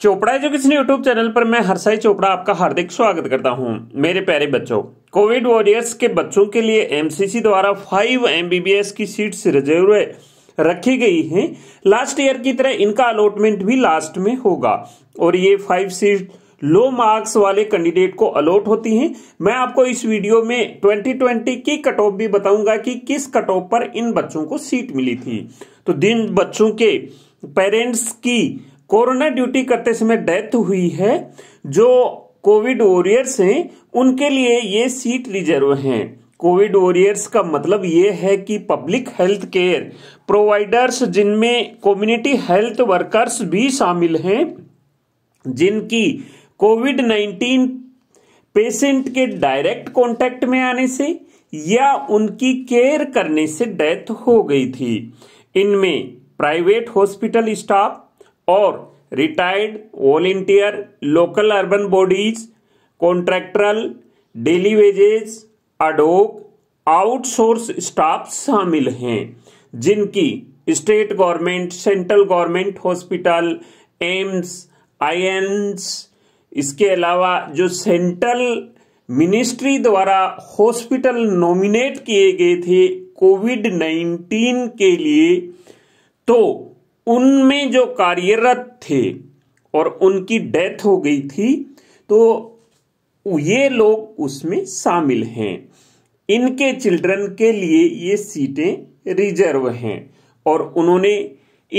Chopra education YouTube channel पर मैं हरसाई चोपड़ा आपका हार्दिक स्वागत करता हूं मेरे प्यारे बच्चों कोविड वॉरियर्स के बच्चों के लिए एमसीसी द्वारा फाइव एमबीबीएस की सीट्स रिजर्व रखी गई हैं लास्ट ईयर की तरह इनका अलॉटमेंट भी लास्ट में होगा और ये फाइव सीट लो मार्क्स वाले कैंडिडेट को अलॉट होती हैं मैं आपको इस वीडियो में 2020 की कट ऑफ भी बताऊंगा कि किस कट ऑफ पर इन बच्चों को सीट मिली थी तो दिन बच्चों के पेरेंट्स की कोरोना ड्यूटी करते समय डेथ हुई है जो कोविड वॉरियर्स हैं उनके लिए ये सीट रिजर्व हैं कोविड वॉरियर्स का मतलब ये है कि पब्लिक हेल्थ केयर प्रोवाइडर्स जिनमें कम्युनिटी हेल्थ वर्कर्स भी शामिल हैं जिनकी कोविड 19 पेशेंट के डायरेक्ट कांटेक्ट में आने से या उनकी केयर करने से डेथ हो गई थी इनमें प्राइवेट हॉस्पिटल स्टाफ और retired volunteer local urban bodies contractual daily wages ad hoc outsource staff शामिल हैं जिनकी state government central government hospital AIIMS आईएम्स इसके अलावा जो सेंट्रल मिनिस्ट्री द्वारा हॉस्पिटल नॉमिनेट किए गए थे कोविड नाइन्टीन के लिए तो उनमें जो कार्यरत थे और उनकी डेथ हो गई थी तो ये लोग उसमें शामिल हैं इनके चिल्ड्रन के लिए ये सीटें रिजर्व हैं और उन्होंने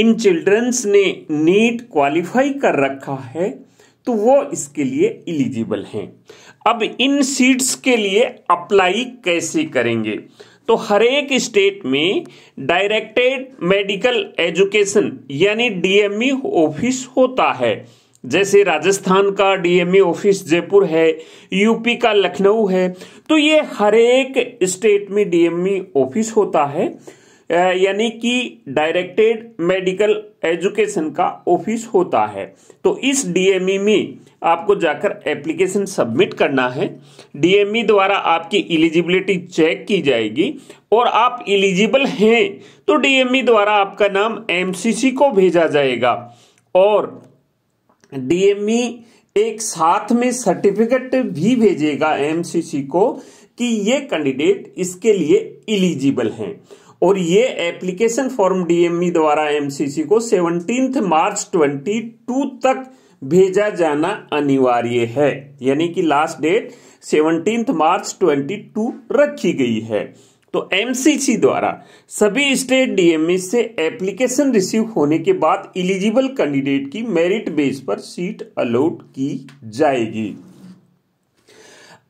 इन चिल्ड्रंस ने नीट क्वालिफाई कर रखा है तो वो इसके लिए इलिजिबल हैं अब इन सीट्स के लिए अप्लाई कैसे करेंगे तो हर एक स्टेट में डायरेक्टेड मेडिकल एजुकेशन यानी डीएमई ऑफिस e होता है जैसे राजस्थान का डीएमई ऑफिस e जयपुर है यूपी का लखनऊ है तो ये हर एक स्टेट में डीएमई ऑफिस e होता है यानी कि डायरेक्टेड मेडिकल एजुकेशन का ऑफिस होता है तो इस डीएमई e में आपको जाकर एप्लीकेशन सबमिट करना है डीएमई e द्वारा आपकी एलिजिबिलिटी चेक की जाएगी और आप एलिजिबल हैं तो डीएमई e द्वारा आपका नाम एमसीसी को भेजा जाएगा और डीएमई एक साथ में सर्टिफिकेट भी भेजेगा एमसीसी को कि ये कैंडिडेट इसके लिए इलिजिबल हैं और ये एप्लीकेशन फॉर्म डीएमई द्वारा एमसीसी को सेवनटीन मार्च 22 तक भेजा जाना अनिवार्य है यानी कि लास्ट डेट सेवनटीन मार्च 22 रखी गई है तो एमसीसी द्वारा सभी स्टेट डीएमए e से एप्लीकेशन रिसीव होने के बाद इलिजिबल कैंडिडेट की मेरिट बेस पर सीट अलॉट की जाएगी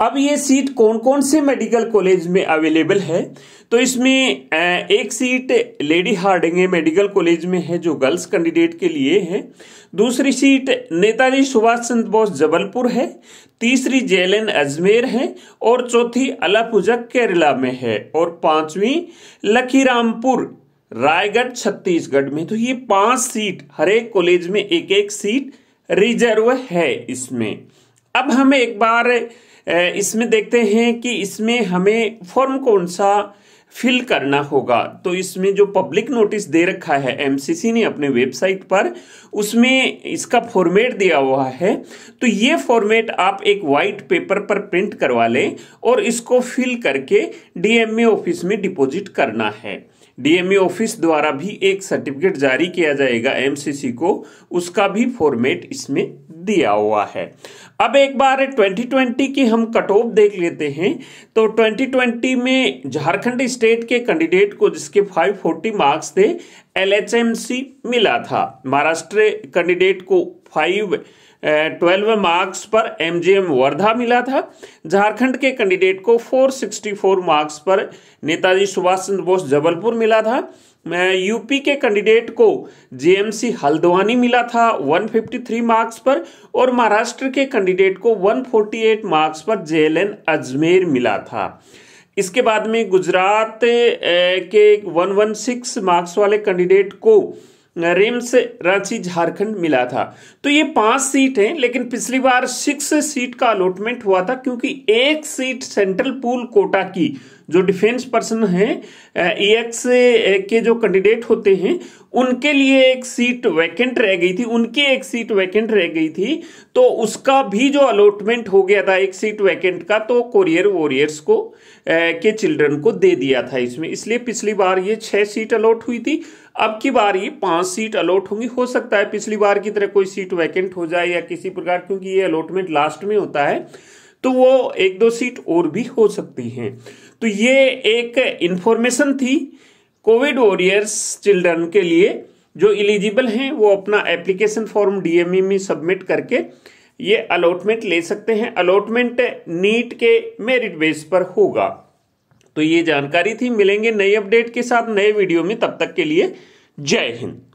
अब ये सीट कौन कौन से मेडिकल कॉलेज में अवेलेबल है तो इसमें एक seat lady Hardinge medical college में है जो गर्ल्स कैंडिडेट के लिए है दूसरी सीट नेताजी सुभाष चंद्र बोस जबलपुर है तीसरी जेलन अजमेर है और चौथी अलापुजक केरला में है और पांचवी लखीरामपुर रायगढ़ छत्तीसगढ़ में तो ये पांच सीट हर एक कॉलेज में एक एक सीट रिजर्व है इसमें अब हमें एक बार इसमें देखते हैं कि इसमें हमें फॉर्म कौन सा फिल करना होगा तो इसमें जो पब्लिक नोटिस दे रखा है एमसीसी ने अपने वेबसाइट पर उसमें इसका फॉर्मेट दिया हुआ है तो ये फॉर्मेट आप एक वाइट पेपर पर प्रिंट करवा लें और इसको फिल करके डीएमए ऑफिस में डिपॉजिट करना है डीएमए ऑफिस द्वारा भी एक सर्टिफिकेट जारी किया जाएगा एमसीसी को उसका भी फॉर्मेट इसमें दिया हुआ है अब एक बार 2020 की हम कट ऑफ देख लेते हैं तो 2020 में झारखंड स्टेट के कैंडिडेट को जिसके 540 मार्क्स थे एलएचएमसी मिला था महाराष्ट्र कैंडिडेट को 5 12 मार्क्स पर एमजीएम वर्धा मिला था झारखंड के कैंडिडेट को 464 मार्क्स पर नेताजी सुभाष चंद्र बोस जबलपुर मिला था यूपी के कैंडिडेट को जेएमसी हल्द्वानी मिला था 153 मार्क्स पर और महाराष्ट्र के कैंडिडेट को 148 मार्क्स पर जेएलएन अजमेर मिला था इसके बाद में गुजरात के 116 मार्क्स वाले कैंडिडेट को रिम्स रांची झारखंड मिला था तो ये पांच सीट हैं लेकिन पिछली बार सिक्स सीट का अलॉटमेंट हुआ था क्योंकि एक सीट सेंट्रल पूल कोटा की जो डिफेंस पर्सन हैं एक्स e के जो कैंडिडेट होते हैं उनके लिए एक सीट वैकेंट रह गई थी उनकी एक सीट वैकेंट रह गई थी तो उसका भी जो अलॉटमेंट हो गया था एक सीट वैकेंट का तो कोरियर वॉरियर्स को के चिल्ड्रन को दे दिया था इसमें इसलिए पिछली बार ये छह सीट अलॉट हुई थी अब की बार ये पांच सीट अलॉट होंगी हो सकता है पिछली बार की तरह कोई सीट वैकेंट हो जाए या किसी प्रकार क्योंकि ये अलॉटमेंट लास्ट में होता है तो वो एक दो सीट और भी हो सकती हैं तो ये एक इंफॉर्मेशन थी कोविड वॉरियर्स चिल्ड्रन के लिए जो इलिजिबल हैं वो अपना एप्लीकेशन फॉर्म डीएमई में सबमिट करके ये अलॉटमेंट ले सकते हैं अलॉटमेंट नीट के मेरिट बेस पर होगा तो ये जानकारी थी मिलेंगे नई अपडेट के साथ नए वीडियो में तब तक के लिए जय हिंद